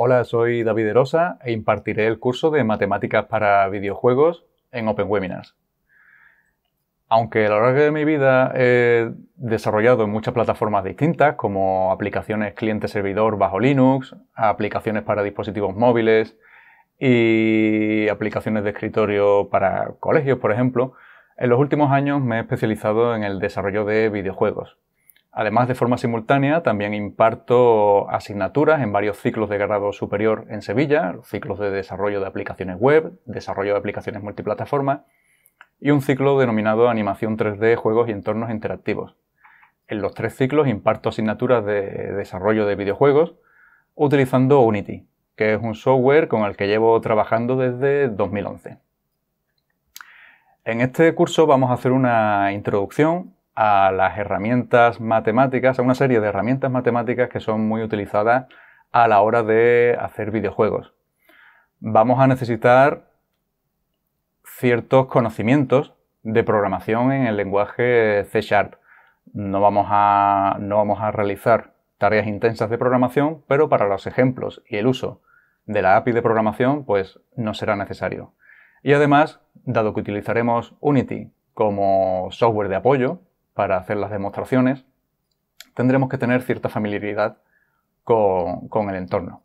Hola, soy David Erosa e impartiré el curso de Matemáticas para videojuegos en Open Webinars. Aunque a lo largo de mi vida he desarrollado en muchas plataformas distintas, como aplicaciones cliente-servidor bajo Linux, aplicaciones para dispositivos móviles y aplicaciones de escritorio para colegios, por ejemplo, en los últimos años me he especializado en el desarrollo de videojuegos. Además, de forma simultánea, también imparto asignaturas en varios ciclos de grado superior en Sevilla, ciclos de desarrollo de aplicaciones web, desarrollo de aplicaciones multiplataforma y un ciclo denominado Animación 3D, Juegos y Entornos Interactivos. En los tres ciclos imparto asignaturas de desarrollo de videojuegos utilizando Unity, que es un software con el que llevo trabajando desde 2011. En este curso vamos a hacer una introducción a las herramientas matemáticas, a una serie de herramientas matemáticas que son muy utilizadas a la hora de hacer videojuegos. Vamos a necesitar ciertos conocimientos de programación en el lenguaje C Sharp. No vamos a, no vamos a realizar tareas intensas de programación, pero para los ejemplos y el uso de la API de programación, pues no será necesario. Y además, dado que utilizaremos Unity como software de apoyo, para hacer las demostraciones, tendremos que tener cierta familiaridad con, el entorno.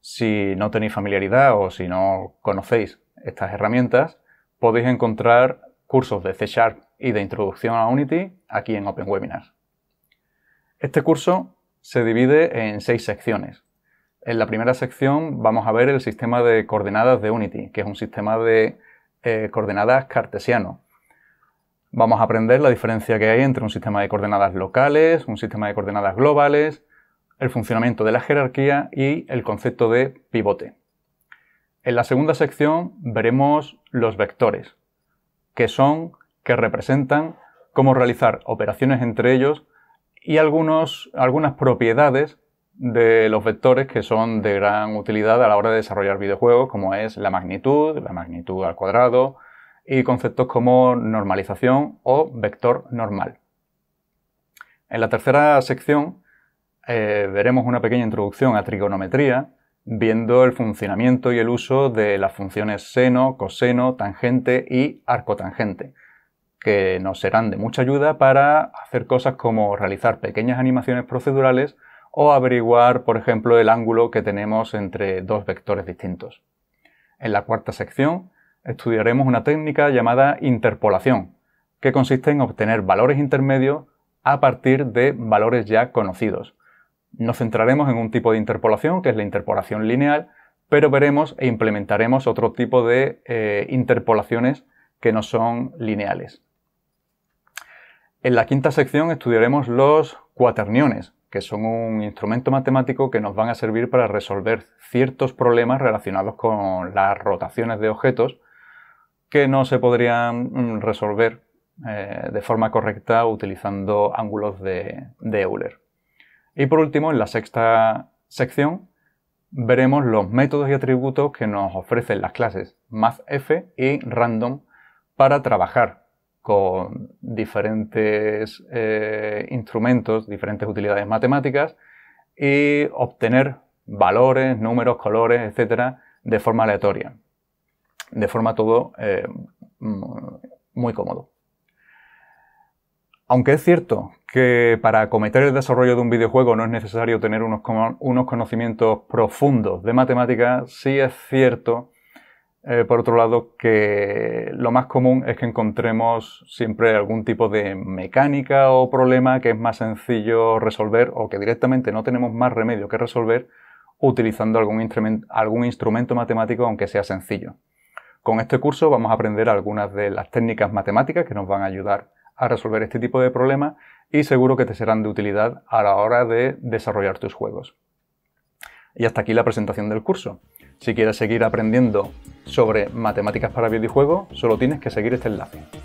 Si no tenéis familiaridad o si no conocéis estas herramientas, podéis encontrar cursos de C Sharp y de introducción a Unity aquí en Open webinars Este curso se divide en seis secciones. En la primera sección vamos a ver el sistema de coordenadas de Unity, que es un sistema de eh, coordenadas cartesiano, Vamos a aprender la diferencia que hay entre un sistema de coordenadas locales, un sistema de coordenadas globales, el funcionamiento de la jerarquía y el concepto de pivote. En la segunda sección veremos los vectores, que son, que representan, cómo realizar operaciones entre ellos y algunos, algunas propiedades de los vectores que son de gran utilidad a la hora de desarrollar videojuegos, como es la magnitud, la magnitud al cuadrado, y conceptos como normalización o vector normal. En la tercera sección eh, veremos una pequeña introducción a trigonometría, viendo el funcionamiento y el uso de las funciones seno, coseno, tangente y arcotangente, que nos serán de mucha ayuda para hacer cosas como realizar pequeñas animaciones procedurales o averiguar, por ejemplo, el ángulo que tenemos entre dos vectores distintos. En la cuarta sección estudiaremos una técnica llamada interpolación, que consiste en obtener valores intermedios a partir de valores ya conocidos. Nos centraremos en un tipo de interpolación, que es la interpolación lineal, pero veremos e implementaremos otro tipo de eh, interpolaciones que no son lineales. En la quinta sección estudiaremos los cuaterniones, que son un instrumento matemático que nos van a servir para resolver ciertos problemas relacionados con las rotaciones de objetos que no se podrían mm, resolver eh, de forma correcta utilizando ángulos de, Euler. Y por último, en la sexta sección, veremos los métodos y atributos que nos ofrecen las clases MathF y Random para trabajar con diferentes eh, instrumentos, diferentes utilidades matemáticas y obtener valores, números, colores, etcétera, de forma aleatoria de forma todo eh, muy cómodo. Aunque es cierto que para acometer el desarrollo de un videojuego no es necesario tener unos, conocimientos profundos de matemáticas, sí es cierto, eh, por otro lado, que lo más común es que encontremos siempre algún tipo de mecánica o problema que es más sencillo resolver o que directamente no tenemos más remedio que resolver utilizando algún instrumento matemático aunque sea sencillo. Con este curso vamos a aprender algunas de las técnicas matemáticas que nos van a ayudar a resolver este tipo de problemas y seguro que te serán de utilidad a la hora de desarrollar tus juegos. Y hasta aquí la presentación del curso. Si quieres seguir aprendiendo sobre matemáticas para videojuegos, solo tienes que seguir este enlace.